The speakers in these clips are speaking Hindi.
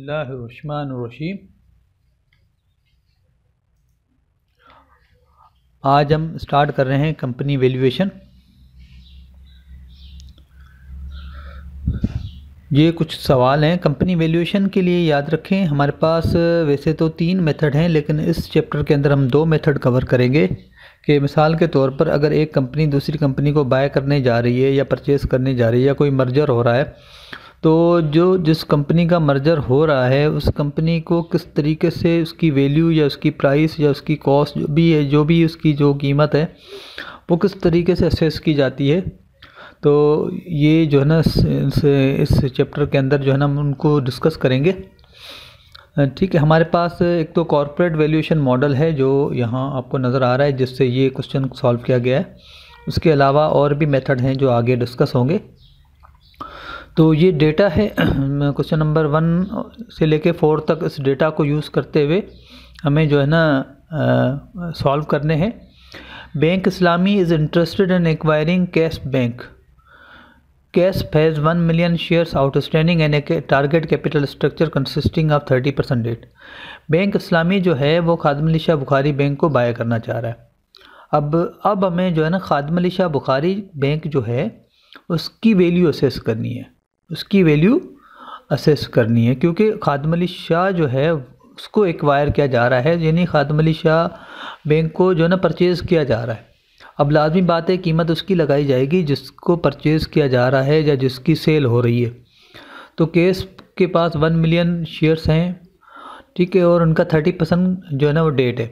रशीम आज हम स्टार्ट कर रहे हैं कंपनी वैल्यूएशन ये कुछ सवाल हैं कंपनी वैल्यूएशन के लिए याद रखें हमारे पास वैसे तो तीन मेथड हैं लेकिन इस चैप्टर के अंदर हम दो मेथड कवर करेंगे कि मिसाल के तौर पर अगर एक कंपनी दूसरी कंपनी को बाय करने जा रही है या परचेस करने जा रही है या कोई मर्जर हो रहा है तो जो जिस कंपनी का मर्जर हो रहा है उस कंपनी को किस तरीके से उसकी वैल्यू या उसकी प्राइस या उसकी कॉस्ट जो भी है जो भी उसकी जो कीमत है वो किस तरीके से असेस की जाती है तो ये जो है ना इस, इस चैप्टर के अंदर जो है ना हम उनको डिस्कस करेंगे ठीक है हमारे पास एक तो कॉरपोरेट वैल्यूएशन मॉडल है जो यहाँ आपको नज़र आ रहा है जिससे ये क्वेश्चन सॉल्व किया गया है उसके अलावा और भी मेथड हैं जो आगे डिस्कस होंगे तो ये डेटा है क्वेश्चन नंबर वन से लेके फोर तक इस डेटा को यूज़ करते हुए हमें जो है ना सॉल्व करने हैं bank Islami is interested in acquiring KASB bank KASB has one million shares outstanding and a target capital structure consisting of thirty percent debt bank Islami जो है वो खादम अली शाह बुखारी बैंक को बाय करना चाह रहा है अब अब हमें जो है ना खादम अली शाह बुखारी बैंक जो है उसकी वैल्यू असेस करनी है उसकी वैल्यू असेस करनी है क्योंकि खादम अली शाह जो है उसको एक्वायर किया जा रहा है यानी खादम अली शाह बैंक को जो है ना परचेज़ किया जा रहा है अब लाजमी बात है कीमत उसकी लगाई जाएगी जिसको परचेज़ किया जा रहा है या जिसकी सेल हो रही है तो केस के पास वन मिलियन शेयर्स हैं ठीक है और उनका थर्टी परसेंट जो है ना वो डेट है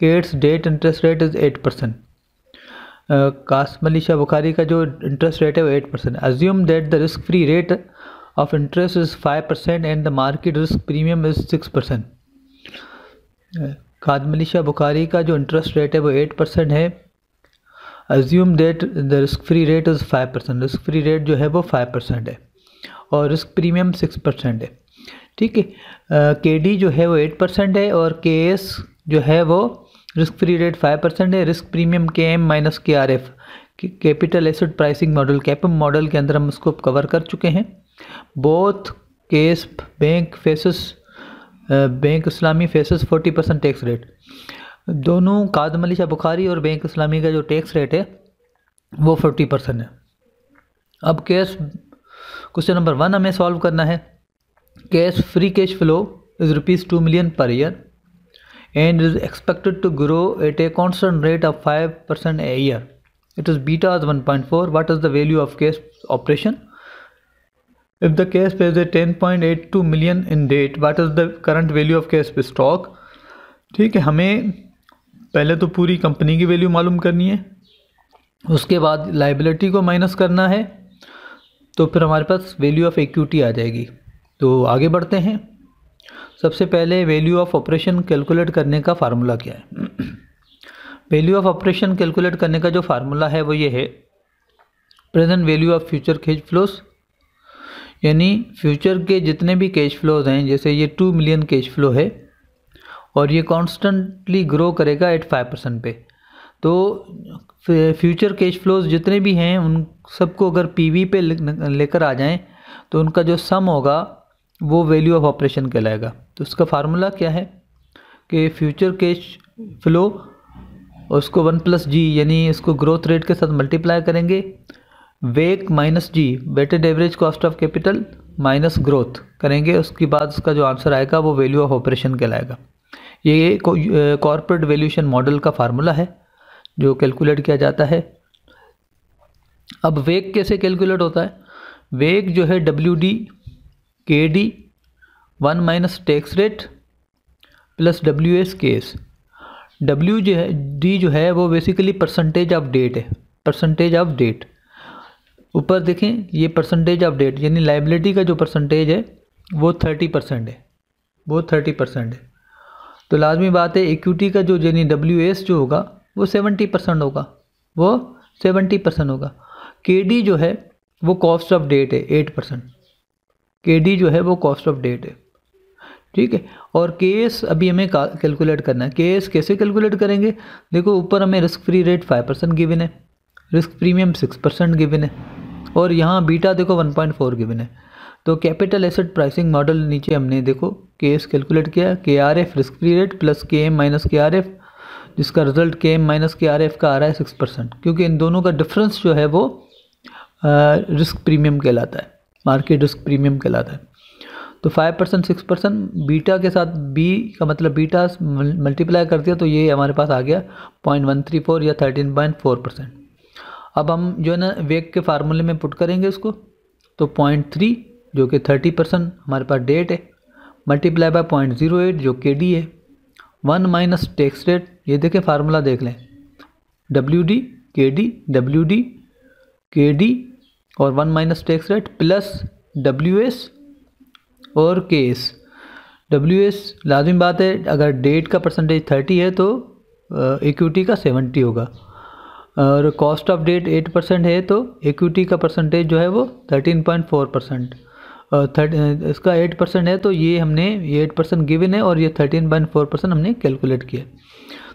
केट्स debt interest rate is eight percent Kasim Ali Shah Bukhari का जो इंटरेस्ट रेट है वो eight percent assume that the risk free rate of interest is five percent and the market risk premium is six percent Kadam Ali Shah Bukhari का जो इंटरेस्ट रेट है वो एट परसेंट है assume that the risk free rate is five percent risk free rate जो है वो फाइव परसेंट है और रिस्क प्रीमियम सिक्स परसेंट है ठीक है के डी जो है वो एट परसेंट है और के एस जो है वो risk free rate five percent है risk premium K M minus K R F capital asset pricing model cap model के अंदर हम उसको कवर कर चुके हैं both case bank faces bank Islami faces forty percent tax rate दोनों कादम अली शाह बुखारी और बैंक इस्लामी का जो टैक्स रेट है वो फोर्टी परसेंट है अब केस क्वेश्चन नंबर वन हमें सॉल्व करना है cash free cash flow is rupees two million per year and is expected to grow at a constant rate of 5% a year. It is beta is 1.4. What is the value of case operation? If the case pays a 10.82 million in date, what is the current value of case stock? theek hai hame pehle to puri company ki value malum karni hai uske baad liability ko minus karna hai तो फिर हमारे पास वैल्यू ऑफ इक्विटी आ जाएगी तो आगे बढ़ते हैं सबसे पहले वैल्यू ऑफ ऑपरेशन कैलकुलेट करने का फार्मूला क्या है वैल्यू ऑफ ऑपरेशन कैलकुलेट करने का जो फार्मूला है वो ये है present value of future cash flows यानी फ्यूचर के जितने भी कैश फ्लोज हैं जैसे ये टू मिलियन कैश फ्लो है और ये कॉन्स्टेंटली ग्रो करेगा एट फाइव परसेंट पे तो फ्यूचर कैश फ्लोज जितने भी हैं उन सबको अगर पीवी पे लेकर आ जाएं तो उनका जो सम होगा वो वैल्यू ऑफ ऑपरेशन कहलाएगा तो उसका फार्मूला क्या है कि फ्यूचर कैश फ्लो और उसको वन प्लस जी यानी उसको ग्रोथ रेट के साथ मल्टीप्लाई करेंगे वेक minus G weighted average cost of capital minus growth करेंगे उसके बाद उसका जो आंसर आएगा वो वैल्यू ऑफ ऑपरेशन कहलाएगा ये कॉरपोरेट वैल्यूशन मॉडल का फार्मूला है जो कैलकुलेट किया जाता है अब वेक कैसे कैलकुलेट होता है वेक जो है W D K D one minus tax rate plus W S K S W जो है डी जो है वो बेसिकली परसेंटेज ऑफ डेट है परसेंटेज ऑफ डेट ऊपर देखें ये परसेंटेज ऑफ डेट यानी लाइबिलिटी का जो परसेंटेज है वो थर्टी परसेंट है वो थर्टी परसेंट है तो लाजमी बात है इक्विटी का जो यानी डब्ल्यू एस जो होगा वो सेवेंटी परसेंट होगा वो सेवेंटी परसेंट होगा के डी जो है वो कॉस्ट ऑफ डेट है एट परसेंट के डी जो है वो कॉस्ट ऑफ डेट है ठीक है और के एस अभी हमें कैलकुलेट करना है के एस कैसे कैलकुलेट करेंगे देखो ऊपर हमें risk free rate five percent given है risk premium six percent given है और यहाँ बीटा देखो वन पॉइंट फोर गिविन है तो कैपिटल एसेट प्राइसिंग मॉडल नीचे हमने देखो के एस कैलकुलेट किया K R F risk free rate plus K M minus K R F जिसका result K M minus K R F का आ रहा है सिक्स परसेंट क्योंकि इन दोनों का डिफरेंस जो है वो रिस्क प्रीमियम कहलाता है मार्केट रिस्क प्रीमियम कहलाता है तो five percent six percent beta के साथ बी का मतलब बीटा मल्टीप्लाई कर दिया तो ये हमारे पास आ गया पॉइंट वन थ्री फोर या थर्टीन पॉइंट फोर परसेंट अब हम जो है ना वेक के फार्मूले में पुट करेंगे उसको तो पॉइंट थ्री जो कि थर्टी परसेंट हमारे पास डेट है multiply by point zero eight जो के डी है वन माइनस टैक्स रेट ये देखें फार्मूला देख लें W D K D W D K D और one minus tax rate plus W S और के एस डब्ल्यू एस लाजमी बात है अगर डेट का परसेंटेज थर्टी है तो इक्विटी का सेवेंटी होगा और cost of debt eight percent है तो इक्विटी का परसेंटेज जो है वो thirteen point four percent thirty इसका एट परसेंट है तो ये हमने ये एट परसेंट गिवन है और ये थर्टीन पॉइंट फोर परसेंट हमने कैलकुलेट किया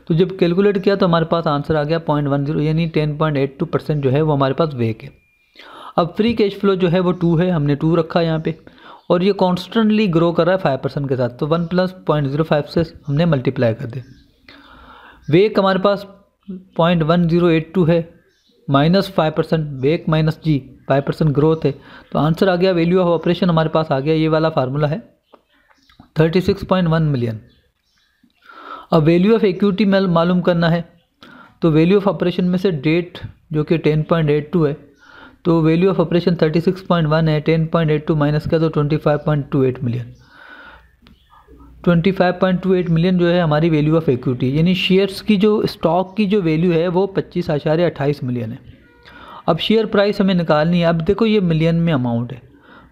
तो जब कैलकुलेट किया तो हमारे पास आंसर आ गया पॉइंट वन जीरो यानी ten point eight two percent जो है वो हमारे पास वेक है अब फ्री कैश फ्लो जो है वो टू है हमने टू रखा यहाँ पे और ये कॉन्स्टेंटली ग्रो कर रहा है फाइव परसेंट के साथ तो one plus point zero five से हमने मल्टीप्लाई कर दिया वेक हमारे पास point one zero eight two है माइनस फाइव परसेंट वेक minus G five percent growth है तो आंसर आ गया वैल्यू ऑफ ऑपरेशन हमारे पास आ गया ये वाला फार्मूला है thirty six point one million अब वैल्यू ऑफ इक्विटी मालूम करना है तो वैल्यू ऑफ ऑपरेशन में से डेट जो कि टेन पॉइंट एट टू है तो value of operation thirty six point one है ten point eight two minus किया तो twenty five point two eight million twenty five point two eight million जो है हमारी वैल्यू ऑफ इक्विटी यानी शेयर्स की जो स्टॉक की जो वैल्यू है वो पच्चीस आशार्य अट्ठाईस मिलियन है अब शेयर प्राइस हमें निकालनी है अब देखो ये मिलियन में अमाउंट है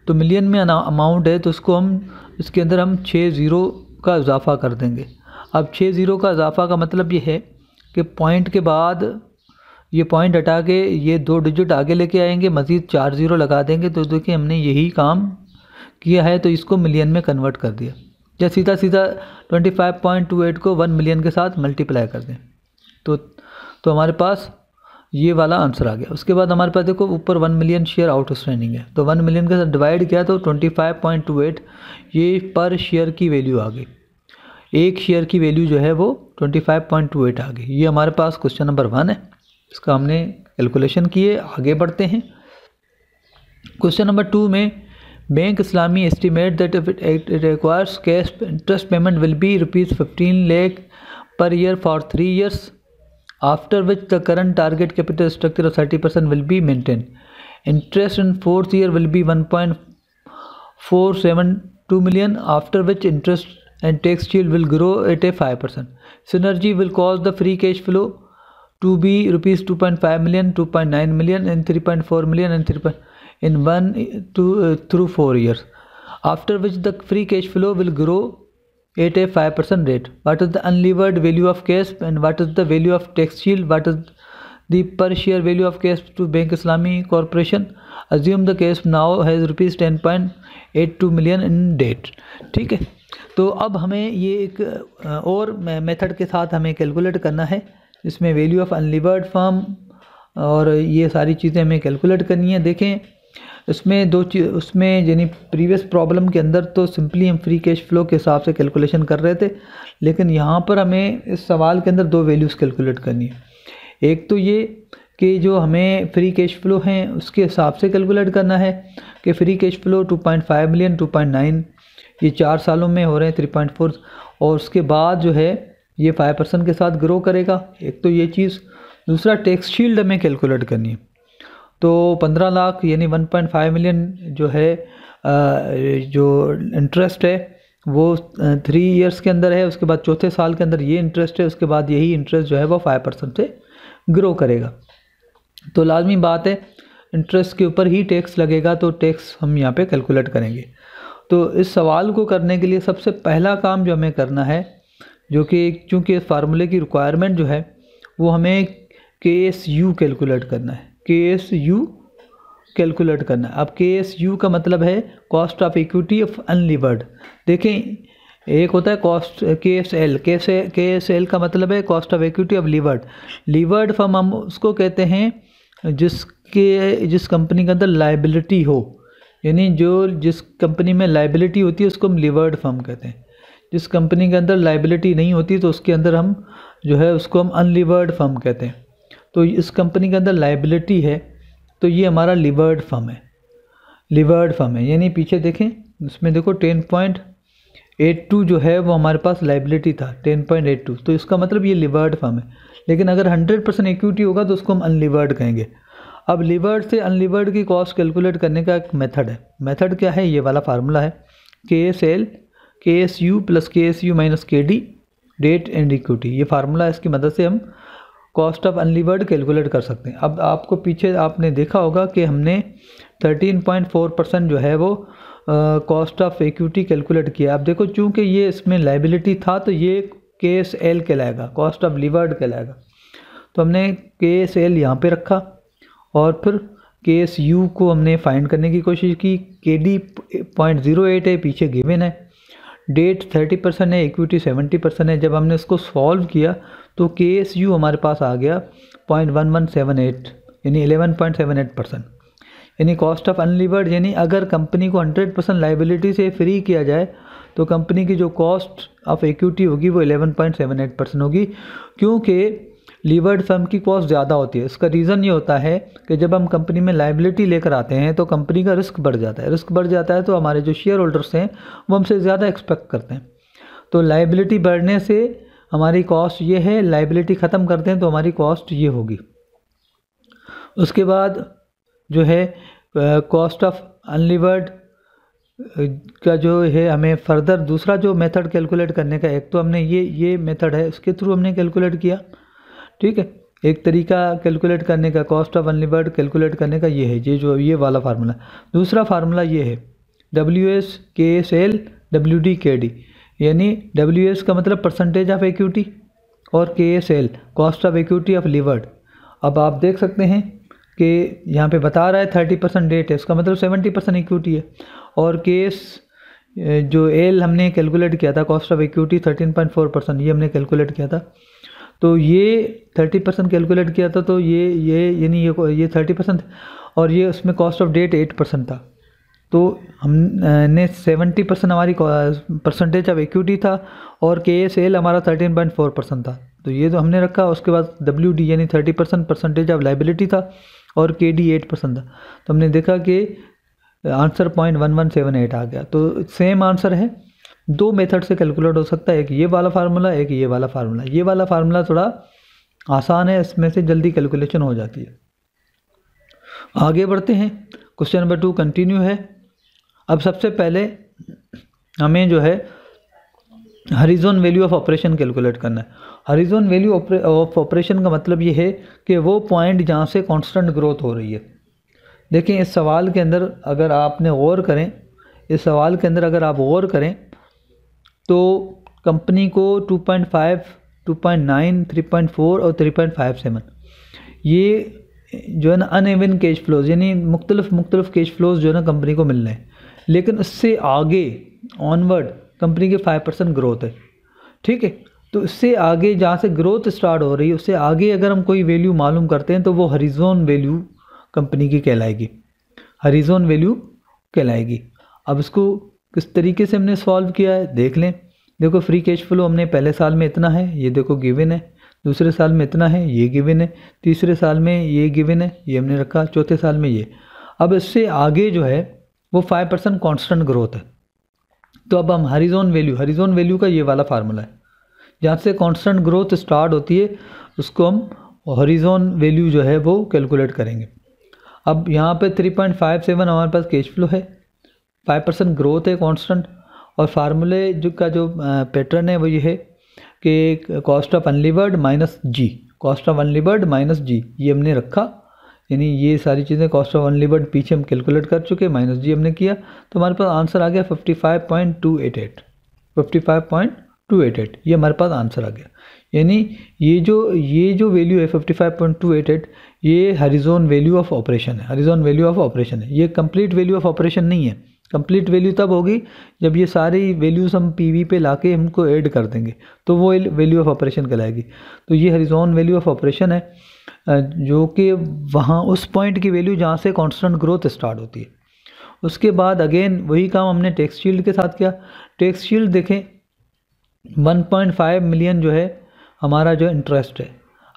तो मिलियन में अमाउंट है तो उसको हम इसके अंदर हम छः ज़ीरो का इजाफा कर देंगे अब छः ज़ीरो का इजाफा का मतलब ये है कि पॉइंट के बाद ये पॉइंट हटा के ये दो डिजिट आगे लेके आएंगे मज़ीद चार ज़ीरो लगा देंगे तो देखिए हमने यही काम किया है तो इसको मिलियन में कन्वर्ट कर दिया या सीधा सीधा twenty five point two eight को वन मिलियन के साथ मल्टीप्लाई कर दें तो तो हमारे पास ये वाला आंसर आ गया उसके बाद हमारे पास देखो ऊपर वन मिलियन शेयर आउटस्टैंडिंग है तो वन मिलियन के साथ डिवाइड किया तो twenty five point two eight ये पर शेयर की वैल्यू आ गई एक शेयर की वैल्यू जो है वो twenty five point two eight आ गई ये हमारे पास क्वेश्चन नंबर वन है इसका हमने कैलकुलेशन किए आगे बढ़ते हैं क्वेश्चन नंबर टू में bank Islami estimate that it requires cash interest payment will be rupees fifteen lakh per year for three years after which the current target capital structure of thirty percent will be maintain interest in fourth year will be one point four seven two million after which interest and tax shield will grow at a five percent synergy will cause the free cash flow to be rupees two point five million two point nine million and three point four million and three point in one two through four years after which the free cash flow will grow at a five percent rate what is the unlevered value of cash and what is the value of tax shield what is the per share value of cash to bank Islami corporation assume the cash now has rupees ten point eight two million in debt ठीक है तो अब हमें ये एक uh, और मेथड के साथ हमें कैलकुलेट करना है इसमें वैल्यू ऑफ अनलिवर्ड फर्म और ये सारी चीज़ें हमें कैलकुलेट करनी है देखें उसमें दो चीज उसमें यानी प्रीवियस प्रॉब्लम के अंदर तो सिंपली हम फ्री कैश फ्लो के हिसाब से कैलकुलेशन कर रहे थे लेकिन यहाँ पर हमें इस सवाल के अंदर दो वैल्यूज़ कैलकुलेट करनी है एक तो ये कि जो हमें फ्री कैश फ्लो हैं उसके हिसाब से कैलकुलेट करना है कि फ्री कैश फ्लो 2.5 मिलियन 2.9 ये चार सालों में हो रहे हैं 3.4 और उसके बाद जो है ये फाइव परसेंट के साथ ग्रो करेगा एक तो ये चीज़ दूसरा टैक्स शील्ड हमें कैलकुलेट करनी है तो पंद्रह लाख यानी वन पॉइंट फाइव मिलियन जो है जो इंटरेस्ट है वो थ्री इयर्स के अंदर है उसके बाद चौथे साल के अंदर ये इंटरेस्ट है उसके बाद यही इंटरेस्ट जो है वो फाइव परसेंट से ग्रो करेगा तो लाजमी बात है इंटरेस्ट के ऊपर ही टैक्स लगेगा तो टैक्स हम यहाँ पे कैलकुलेट करेंगे तो इस सवाल को करने के लिए सबसे पहला काम जो हमें करना है जो कि चूँकि इस फार्मूले की रिक्वायरमेंट जो है वो हमें के एस यू कैलकुलेट करना है के एस यू कैलकुलेट करना है अब के एस यू का मतलब है cost of equity of unlevered देखें एक होता है cost K S L K S K S L का मतलब है cost of equity of levered levered firm हम उसको कहते हैं जिसके जिस कंपनी के अंदर लाइबिलिटी हो यानी जो जिस कंपनी में लाइबिलिटी होती है उसको हम लिवर्ड फर्म कहते हैं जिस कंपनी के अंदर लाइबिलिटी नहीं होती तो उसके अंदर हम जो है उसको हम अनलिवर्ड फर्म कहते हैं तो इस कंपनी के अंदर लाइबिलिटी है तो ये हमारा लिवर्ड फर्म है लिवर्ड फर्म है यानी पीछे देखें उसमें देखो टेन पॉइंट एट टू जो है वो हमारे पास लाइबिलिटी था टेन पॉइंट एट टू तो इसका मतलब ये लिवर्ड फर्म है लेकिन अगर हंड्रेड परसेंट इक्विटी होगा तो उसको हम अनलिवर्ड कहेंगे अब लिवर्ड से अनलिवर्ड की कॉस्ट कैलकुलेट करने का एक मेथड है मेथड क्या है ये वाला फार्मूला है K S L K S U plus K S U minus K D debt and equity ये फार्मूला इसकी मदद से हम कॉस्ट ऑफ अनलिवर्ड कैलकुलेट कर सकते हैं अब आपको पीछे आपने देखा होगा कि हमने 13.4 परसेंट जो है वो कॉस्ट ऑफ इक्विटी कैलकुलेट किया अब देखो चूंकि ये इसमें लाइबिलिटी था तो ये के एस एल कहलाएगा कॉस्ट ऑफ लिवर्ड कहलाएगा तो हमने के एस एल यहाँ पर रखा और फिर के एस यू को हमने फाइंड करने की कोशिश की के डी पॉइंट ज़ीरो एट है पीछे गिवन है डेट थर्टी परसेंट है इक्विटी सेवेंटी परसेंट है जब हमने इसको सॉल्व किया तो के एस यू हमारे पास आ गया point one one seven eight यानी eleven point seven eight percent यानी कॉस्ट ऑफ अनलिवर्ड यानी अगर कंपनी को हंड्रेड परसेंट लाइबिलिटी से फ्री किया जाए तो कंपनी की जो कॉस्ट ऑफ इक्विटी होगी वो eleven point seven eight percent होगी क्योंकि लीवर्ड फर्म की कॉस्ट ज़्यादा होती है इसका रीज़न ये होता है कि जब हम कंपनी में लाइबिलिटी लेकर आते हैं तो कंपनी का रिस्क बढ़ जाता है रिस्क बढ़ जाता है तो हमारे जो शेयर होल्डर्स हैं वो हमसे ज़्यादा एक्सपेक्ट करते हैं तो लाइबिलिटी बढ़ने से हमारी कॉस्ट ये है लाइबिलिटी ख़त्म करते हैं तो हमारी कॉस्ट ये होगी उसके बाद जो है कॉस्ट ऑफ अनलिवर्ड का जो है हमें फर्दर दूसरा जो मेथड कैलकुलेट करने का एक तो हमने ये ये मेथड है उसके थ्रू हमने कैलकुलेट किया ठीक है एक तरीका कैलकुलेट करने का कॉस्ट ऑफ अनलिवर्ड कैलकुलेट करने का ये है ये जो ये वाला फार्मूला दूसरा फार्मूला ये है W S K S L W D K D यानी डब्ल्यू एस का मतलब परसेंटेज ऑफ एक्यूटी और K S L cost of equity of levered अब आप देख सकते हैं कि यहाँ पे बता रहा है थर्टी परसेंट डेट है उसका मतलब सेवेंटी परसेंट इक्विटी है और केस जो एल हमने कैलकुलेट किया था cost of equity thirteen point four percent ये हमने कैलकुलेट किया था तो ये थर्टी परसेंट कैलकुलेट किया था तो ये ये यानी ये ये थर्टी परसेंट और ये उसमें cost of debt eight percent था तो हमने सेवेंटी परसेंट हमारी परसेंटेज ऑफ इक्विटी था और के एस एल हमारा थर्टीन पॉइंट फोर परसेंट था तो ये तो हमने रखा उसके बाद डब्ल्यू डी यानी thirty percent percentage of liability था और के डी एट परसेंट था तो हमने देखा कि answer point one one seven eight आ गया तो सेम आंसर है दो मेथड से कैलकुलेट हो सकता है एक ये वाला फार्मूला एक ये वाला फार्मूला ये वाला फार्मूला थोड़ा आसान है इसमें से जल्दी कैलकुलेशन हो जाती है आगे बढ़ते हैं क्वेश्चन नंबर टू कंटिन्यू है अब सबसे पहले हमें जो है horizon value of operation calculate करना है हरिजोन वैल्यू ऑफ ऑपरेशन का मतलब ये है कि वो पॉइंट जहाँ से कांस्टेंट ग्रोथ हो रही है देखें इस सवाल के अंदर अगर आपने गौर करें इस सवाल के अंदर अगर आप गौर करें तो कंपनी को 2.5, 2.9, 3.4 और 3.57 ये जो है ना अनएवन कैश फ्लोज यानी मुख्तलफ मुख्तलफ कैश फ्लोज जो है ना कंपनी को मिल रहे हैं लेकिन उससे आगे ऑनवर्ड कंपनी की फाइव परसेंट ग्रोथ है ठीक है तो इससे आगे जहाँ से ग्रोथ स्टार्ट हो रही है उससे आगे अगर हम कोई वैल्यू मालूम करते हैं तो वो हरीजोन वैल्यू कंपनी की कहलाएगी हरीजोन वैल्यू कहलाएगी अब इसको किस तरीके से हमने सॉल्व किया है देख लें देखो फ्री कैश फ्लो हमने पहले साल में इतना है ये देखो गिवन है दूसरे साल में इतना है ये गिवन है तीसरे साल में ये गिवन है ये हमने रखा चौथे साल में ये अब इससे आगे जो है वो फाइव परसेंट कॉन्स्टेंट ग्रोथ है तो अब हम हरिजोन वैल्यू हरिजोन वैल्यू का ये वाला फार्मूला है जहाँ से कॉन्स्टेंट ग्रोथ स्टार्ट होती है उसको हम हरीजोन वैल्यू जो है वो कैलकुलेट करेंगे अब यहाँ पे 3.57 हमारे पास कैश फ्लो है फाइव परसेंट ग्रोथ है कांस्टेंट और फार्मूले जो का जो पैटर्न है वो ये है कि cost of unlevered minus G cost of unlevered minus G ये हमने रखा यानी ये सारी चीज़ें कॉस्ट ऑफ अनलिवर्ड पीछे हम कैलकुलेट कर चुके माइनस जी हमने किया तो हमारे पास आंसर आ गया fifty five point two eight eight fifty five point two eight eight ये हमारे पास आंसर आ गया यानी ये जो ये जो वैल्यू है fifty five point two eight eight ये हरिजोन वैल्यू ऑफ ऑपरेशन है हरिजोन वैल्यू ऑफ ऑपरेशन है ये कंप्लीट वैल्यू ऑफ ऑपरेशन नहीं है कंप्लीट वैल्यू तब होगी जब ये सारी वैल्यूज़ हम पीवी पे लाके हमको ऐड कर देंगे तो वो वैल्यू ऑफ ऑपरेशन कहलाएगी तो ये हरिजोन वैल्यू ऑफ ऑपरेशन है जो कि वहाँ उस पॉइंट की वैल्यू जहाँ से कांस्टेंट ग्रोथ स्टार्ट होती है उसके बाद अगेन वही काम हमने टैक्स शील्ड के साथ किया टैक्स शील्ड देखें 1.5 मिलियन जो है हमारा जो इंटरेस्ट है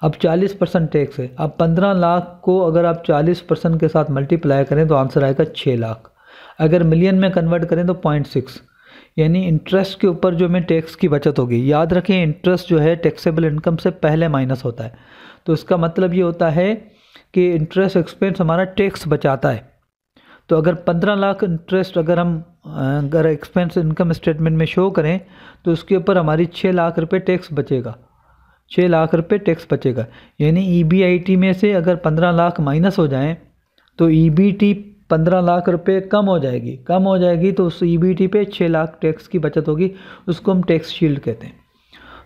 अब 40 परसेंट टैक्स है अब 15 लाख को अगर आप 40 परसेंट के साथ मल्टीप्लाई करें तो आंसर आएगा 6 लाख अगर मिलियन में कन्वर्ट करें तो पॉइंट सिक्स यानी इंटरेस्ट के ऊपर जो हमें टैक्स की बचत होगी याद रखें इंटरेस्ट जो है टैक्सेबल इनकम से पहले माइनस होता है तो इसका मतलब ये होता है कि इंटरेस्ट एक्सपेंस हमारा टैक्स बचाता है तो अगर पंद्रह लाख इंटरेस्ट अगर हम अगर एक्सपेंस इनकम स्टेटमेंट में शो करें तो उसके ऊपर हमारी छः लाख रुपये टैक्स बचेगा छः लाख रुपये टैक्स बचेगा यानी ई e में से अगर पंद्रह लाख माइनस हो जाएँ तो ई e पंद्रह लाख रुपए कम हो जाएगी कम हो जाएगी तो उस ई e पे छः लाख टैक्स की बचत होगी उसको हम टैक्स शील्ड कहते हैं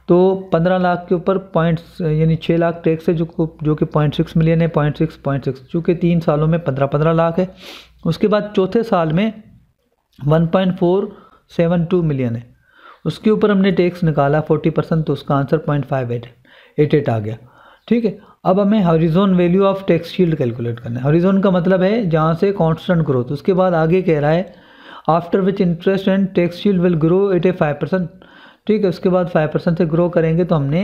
तो पंद्रह लाख के ऊपर पॉइंट्स यानी छः लाख टैक्स है जो जो कि पॉइंट सिक्स मिलियन है पॉइंट सिक्स पॉइंट सिक्स चूँकि तीन सालों में पंद्रह पंद्रह लाख है उसके बाद चौथे साल में one point four seven two million है उसके ऊपर हमने टैक्स निकाला फोर्टी परसेंट तो उसका answer point five eight eight eight आ गया ठीक है अब हमें horizon value of tax shield calculate करना है हॉरिजोन का मतलब है जहाँ से कांस्टेंट ग्रोथ उसके बाद आगे कह रहा है after which interest and tax shield will grow at a five percent ठीक है उसके बाद फाइव परसेंट से ग्रो करेंगे तो हमने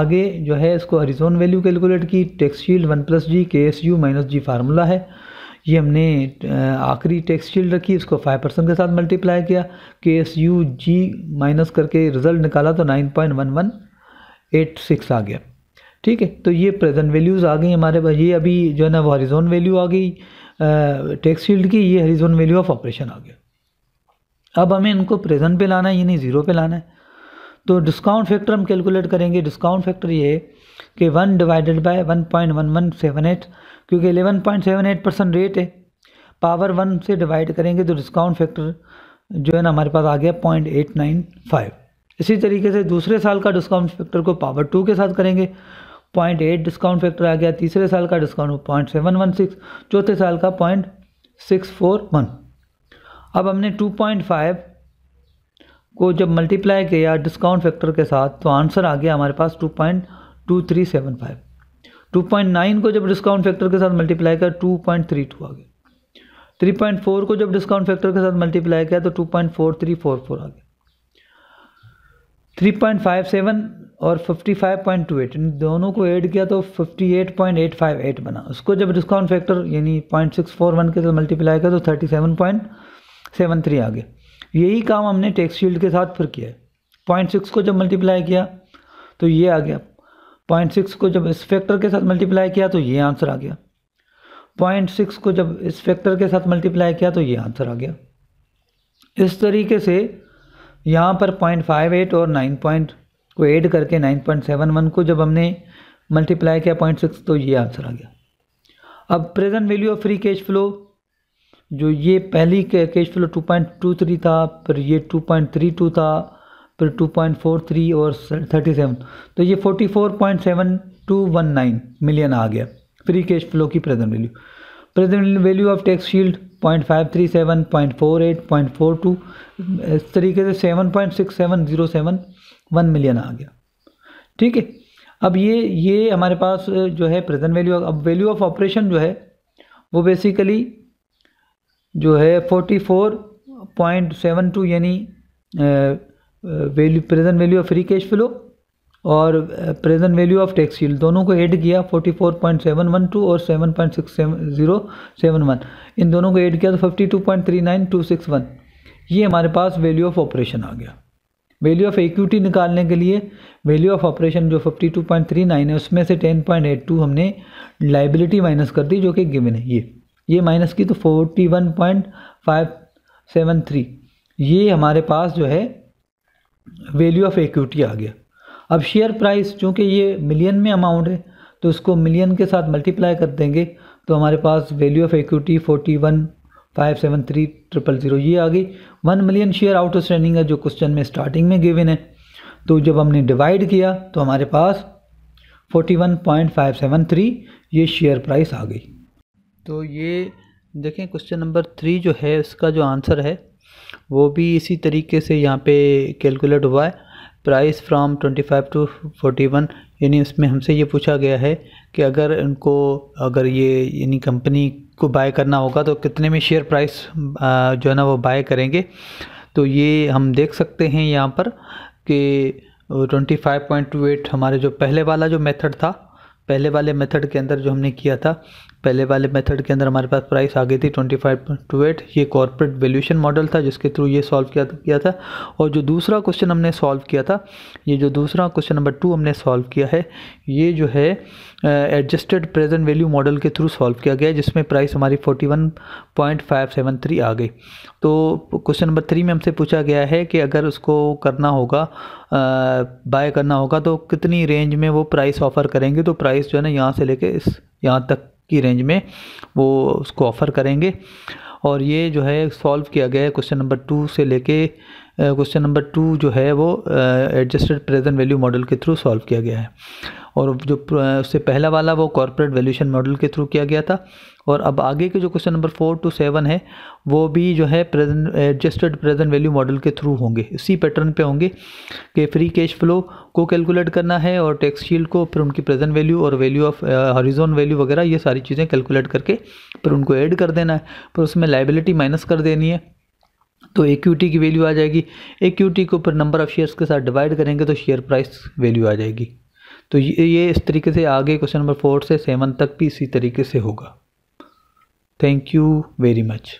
आगे जो है इसको हरिजोन वैल्यू कैलकुलेट की tax shield one plus G K S U minus G formula है ये हमने आखिरी टैक्स शील्ड रखी इसको फाइव परसेंट के साथ मल्टीप्लाई किया K S U G minus करके रिज़ल्ट निकाला तो nine point one one eight six आ गया ठीक है तो ये प्रेजेंट वैल्यूज़ आ गई हमारे पास ये अभी जो है ना वो हरिजोन वैल्यू आ गई टैक्स फील्ड की ये हरिजोन वैल्यू ऑफ ऑपरेशन आ गया अब हमें इनको प्रेजेंट पे लाना है यानी ज़ीरो पे लाना है तो डिस्काउंट फैक्टर हम कैलकुलेट करेंगे डिस्काउंट फैक्टर ये है कि one divided by one point one one seven eight क्योंकि eleven point seven eight percent rate है पावर वन से डिवाइड करेंगे तो डिस्काउंट फैक्टर जो है ना हमारे पास आ गया पॉइंट एट नाइन फाइव इसी तरीके से दूसरे साल का डिस्काउंट फैक्टर को पावर टू के साथ करेंगे पॉइंट एट डिस्काउंट फैक्टर आ गया तीसरे साल का discount point seven one six चौथे साल का पॉइंट सिक्स फोर वन अब हमने टू पॉइंट फाइव को जब मल्टीप्लाई किया डिस्काउंट फैक्टर के साथ तो आंसर आ गया हमारे पास two point two three seven five two point nine को जब डिस्काउंट फैक्टर के साथ मल्टीप्लाई किया टू पॉइंट थ्री टू आ गया थ्री पॉइंट फोर को जब डिस्काउंट फैक्टर के साथ मल्टीप्लाई किया तो two point four three four four आ गया थ्री पॉइंट फाइव सेवन और 55.28 इन दोनों को ऐड किया तो 58.858 बना उसको जब डिस्काउंट फैक्टर यानी 0.641 के साथ मल्टीप्लाई किया तो 37.73 आ गया यही काम हमने टैक्स शील्ड के साथ फिर किया है पॉइंट सिक्स को जब मल्टीप्लाई किया तो ये आ गया पॉइंट सिक्स को जब इस फैक्टर के साथ मल्टीप्लाई किया तो ये आंसर आ गया पॉइंट सिक्स को जब इस फैक्टर के साथ मल्टीप्लाई किया तो ये आंसर आ गया इस तरीके से यहाँ पर पॉइंट फाइव एट और नाइन पॉइंट को एड करके नाइन पॉइंट सेवन वन को जब हमने मल्टीप्लाई किया पॉइंट सिक्स तो ये आंसर आ गया अब present value of free cash flow जो ये पहली cash flow two two point three था फिर ये टू पॉइंट थ्री टू था फिर टू पॉइंट फोर थ्री और थर्टी सेवन तो ये forty four point seven two one nine million आ गया फ्री कैश फ्लो की present value present value of tax shield point five three seven point four eight point four two इस तरीके से seven point six seven zero seven one million आ गया ठीक है अब ये ये हमारे पास जो है प्रेजेंट वैल्यू अब वैल्यू ऑफ ऑपरेशन जो है वो बेसिकली जो है forty four point seven two यानी value present value of free cash flow और present value of tax yield दोनों को ऐड किया four point seven one two और seven seven seven point six zero one इन दोनों को ऐड किया तो fifty two two point three nine six one ये हमारे पास वैल्यू ऑफ ऑपरेशन आ गया वैल्यू ऑफ इक्विटी निकालने के लिए वैल्यू ऑफ ऑपरेशन जो 52.39 है उसमें से 10.82 हमने लाइबिलिटी माइनस कर दी जो कि गिवन है ये ये माइनस की तो 41.573 ये हमारे पास जो है वैल्यू ऑफ इक्विटी आ गया अब शेयर प्राइस चूँकि ये मिलियन में अमाउंट है तो उसको मिलियन के साथ मल्टीप्लाई कर देंगे तो हमारे पास value of equity forty one five seven three triple zero ये आ गई one million share outstanding है जो क्वेश्चन में स्टार्टिंग में गिवन है तो जब हमने डिवाइड किया तो हमारे पास forty one point five seven three ये शेयर प्राइस आ गई तो ये देखें क्वेश्चन नंबर थ्री जो है इसका जो आंसर है वो भी इसी तरीके से यहाँ पे कैलकुलेट हुआ है price from five two forty one यानी इसमें हमसे ये पूछा गया है कि अगर इनको अगर ये यानी कंपनी को बाय करना होगा तो कितने में शेयर प्राइस जो है ना वो बाय करेंगे तो ये हम देख सकते हैं यहाँ पर कि twenty five point two eight हमारे जो पहले वाला जो मेथड था पहले वाले मेथड के अंदर जो हमने किया था पहले वाले मेथड के अंदर हमारे पास प्राइस आ गई थी ट्वेंटी फाइव टू एट ये कॉर्पोरेट वैल्यूशन मॉडल था जिसके थ्रू ये सॉल्व किया किया था और जो दूसरा क्वेश्चन हमने सॉल्व किया था ये जो दूसरा क्वेश्चन नंबर टू हमने सॉल्व किया है ये जो है एडजस्टेड प्रेजेंट वैल्यू मॉडल के थ्रू सॉल्व किया गया जिसमें प्राइस हमारी forty one point five seven three आ गई तो क्वेश्चन नंबर थ्री में हमसे पूछा गया है कि अगर उसको करना होगा बाय करना होगा तो कितनी रेंज में वो प्राइस ऑफ़र करेंगे तो प्राइस जो है ना यहाँ से लेके इस यहाँ तक की रेंज में वो उसको ऑफ़र करेंगे और ये जो है सॉल्व किया गया है क्वेश्चन नंबर टू से लेके क्वेश्चन नंबर टू जो है वो एडजस्टेड प्रेजेंट वैल्यू मॉडल के थ्रू सॉल्व किया गया है और जो उससे पहला वाला वो कॉरपोरेट वैल्यूशन मॉडल के थ्रू किया गया था और अब आगे के जो question number four two seven है वो भी जो है present adjusted present value model के थ्रू होंगे इसी पैटर्न पे होंगे कि फ्री कैश फ्लो को कैलकुलेट करना है और टैक्स शील्ड को फिर उनकी प्रेजेंट वैल्यू और वैल्यू ऑफ हॉरिजोन वैल्यू वगैरह ये सारी चीज़ें कैलकुलेट करके फिर उनको ऐड कर देना है फिर उसमें लाइबिलिटी माइनस कर देनी है तो इक्विटी की वैल्यू आ जाएगी इक्विटी को फिर नंबर ऑफ़ शेयर्स के साथ डिवाइड करेंगे तो शेयर प्राइस वैल्यू आ जाएगी तो ये ये इस तरीके से आगे क्वेश्चन नंबर फोर से सेवन तक भी इसी तरीके से होगा थैंक यू वेरी मच